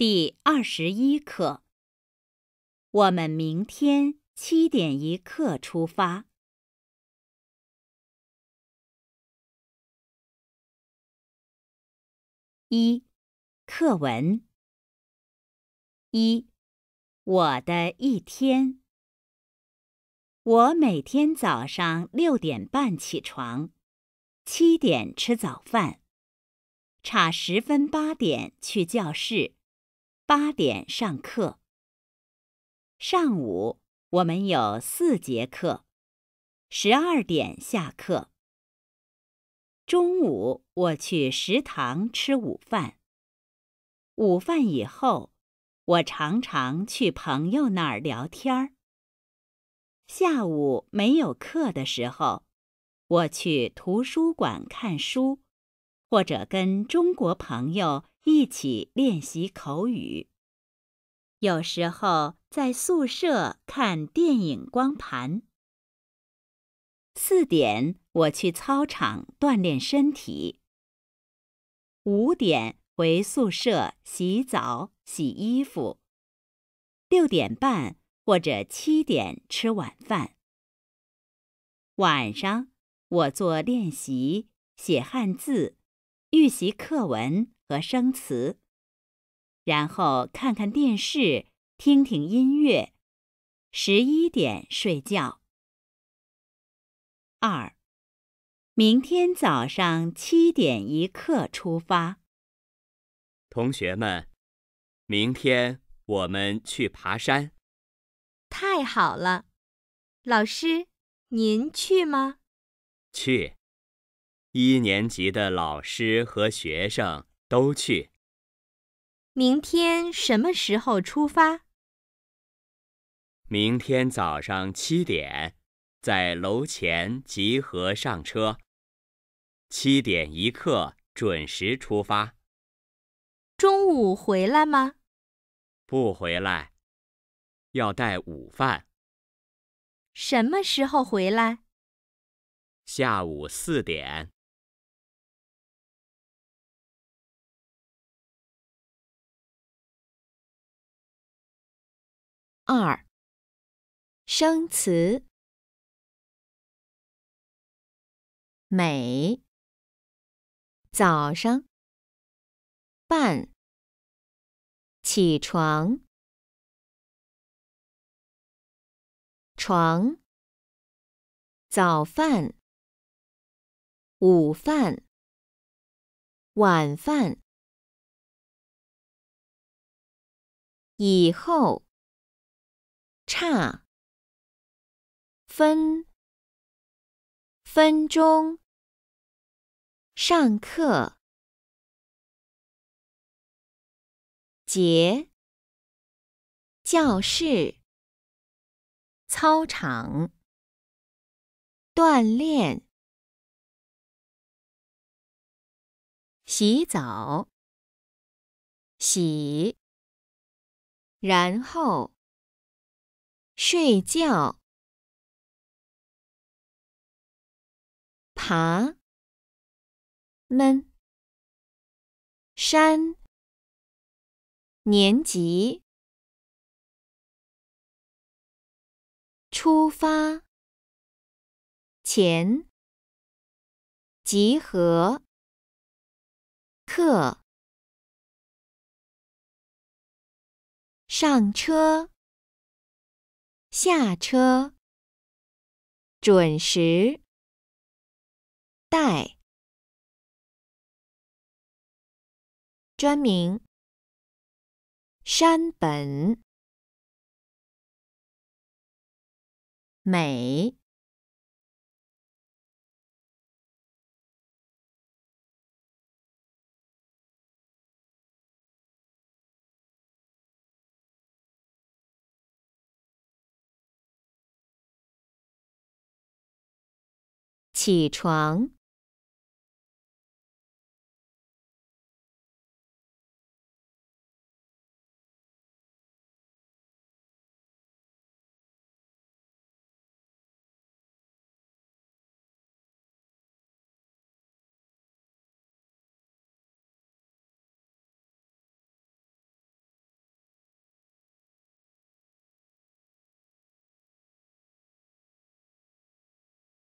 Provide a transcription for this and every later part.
第二十一课，我们明天七点一刻出发。一、课文一，我的一天。我每天早上六点半起床，七点吃早饭，差十分八点去教室。八点上课，上午我们有四节课，十二点下课。中午我去食堂吃午饭，午饭以后，我常常去朋友那儿聊天下午没有课的时候，我去图书馆看书。或者跟中国朋友一起练习口语，有时候在宿舍看电影光盘。四点我去操场锻炼身体，五点回宿舍洗澡、洗衣服，六点半或者七点吃晚饭。晚上我做练习，写汉字。预习课文和生词，然后看看电视，听听音乐，十一点睡觉。二，明天早上七点一刻出发。同学们，明天我们去爬山。太好了，老师，您去吗？去。一年级的老师和学生都去。明天什么时候出发？明天早上七点，在楼前集合上车。七点一刻准时出发。中午回来吗？不回来，要带午饭。什么时候回来？下午四点。二生词。美早上半起床床早饭午饭晚饭以后。差分分钟上课节教室操场锻炼洗澡洗，然后。睡觉，爬，闷，山，年级，出发，前，集合，课，上车。下车，准时。代，专名，山本美。起床。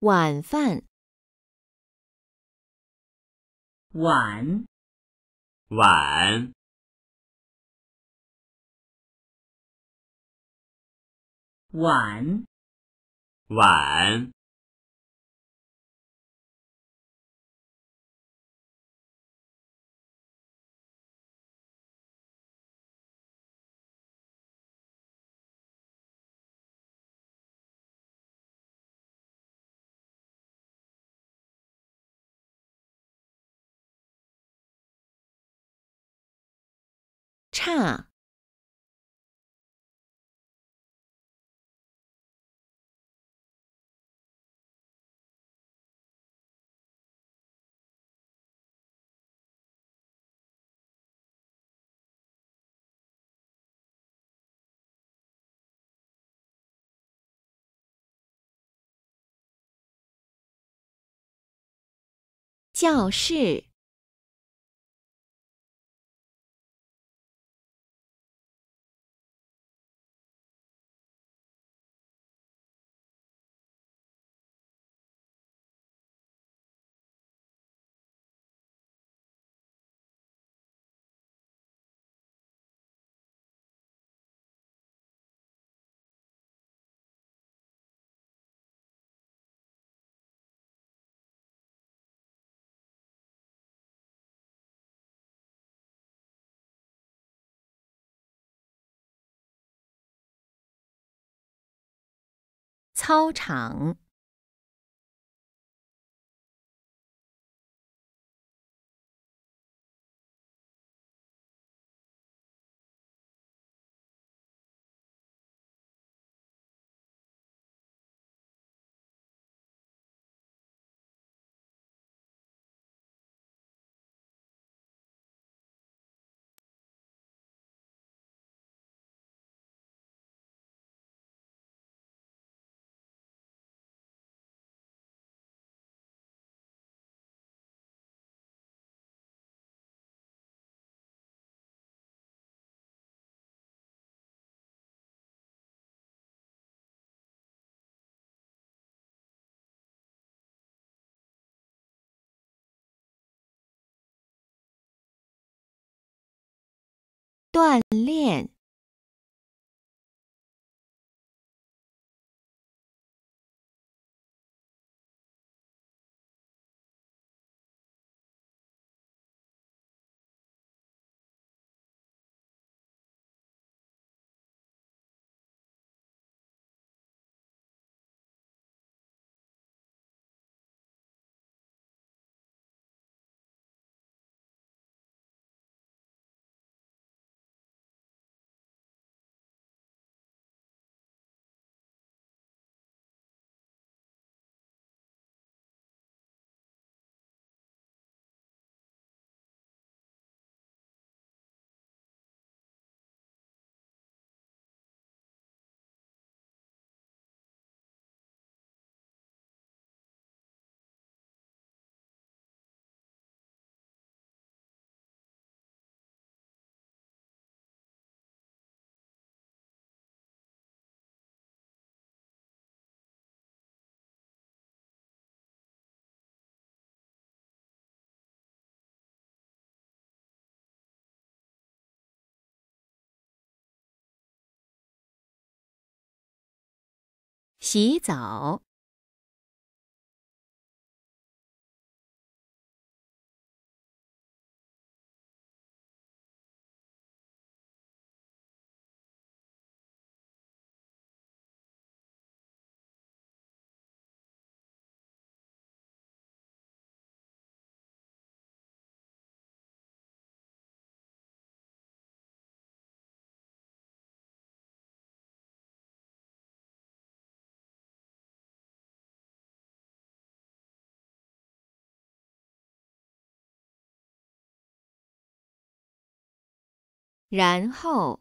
晚饭，晚晚晚晚。差。教室。操场。锻炼。洗澡。然后。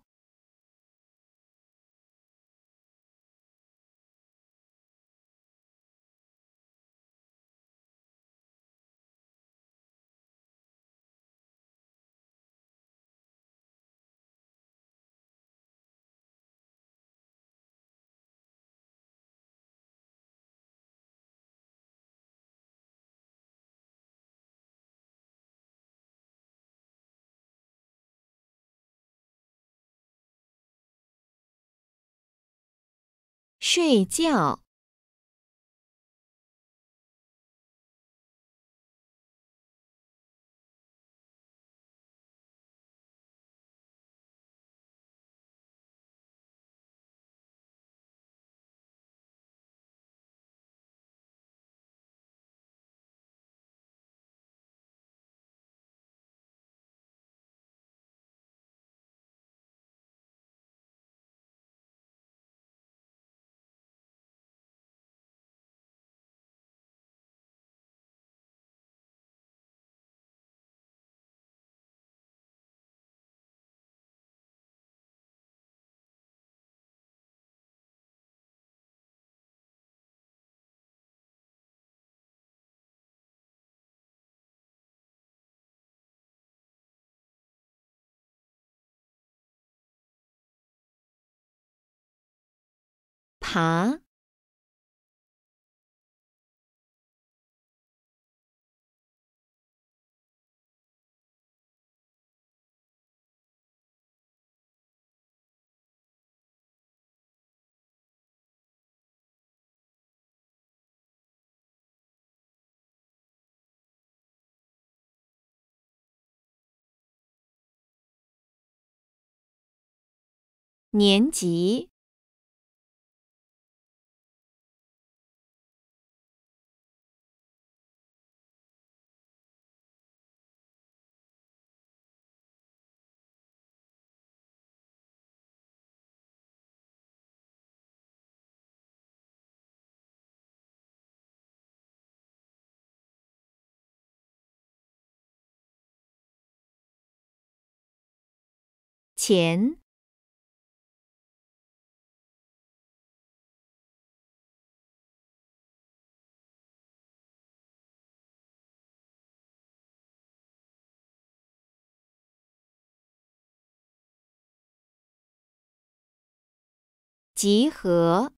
睡觉。好，年级。前。集合。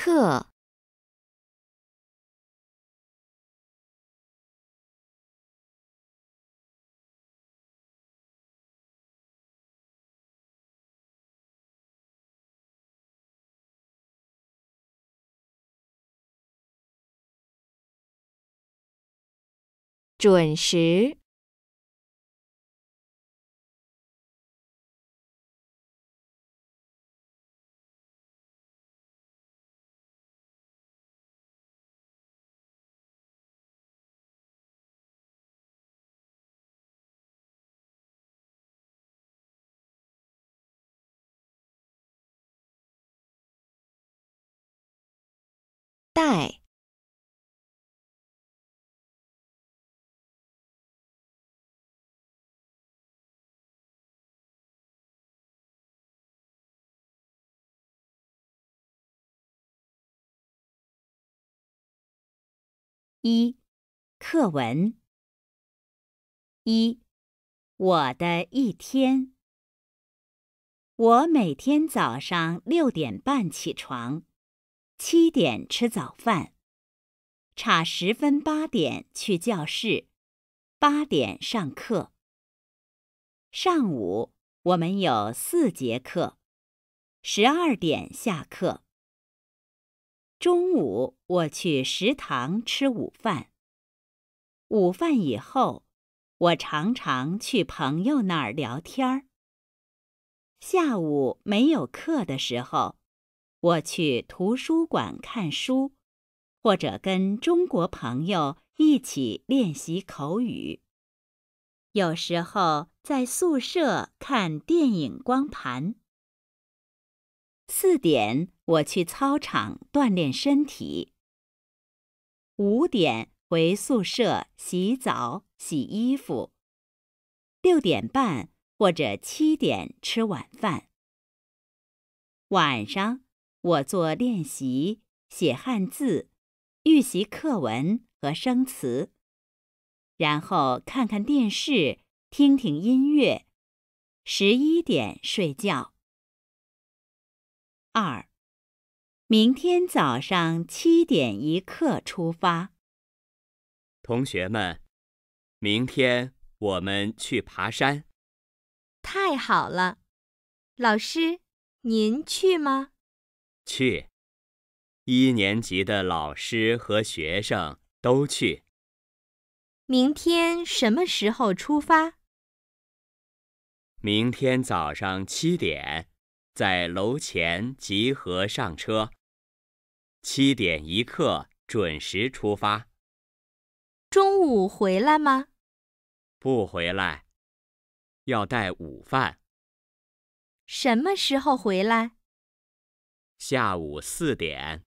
课准时。一课文一我的一天。我每天早上六点半起床。七点吃早饭，差十分八点去教室，八点上课。上午我们有四节课，十二点下课。中午我去食堂吃午饭，午饭以后我常常去朋友那儿聊天儿。下午没有课的时候。我去图书馆看书，或者跟中国朋友一起练习口语。有时候在宿舍看电影光盘。四点我去操场锻炼身体。五点回宿舍洗澡、洗衣服。六点半或者七点吃晚饭。晚上。我做练习，写汉字，预习课文和生词，然后看看电视，听听音乐，十一点睡觉。二，明天早上七点一刻出发。同学们，明天我们去爬山。太好了，老师，您去吗？去，一年级的老师和学生都去。明天什么时候出发？明天早上七点，在楼前集合上车，七点一刻准时出发。中午回来吗？不回来，要带午饭。什么时候回来？下午四点。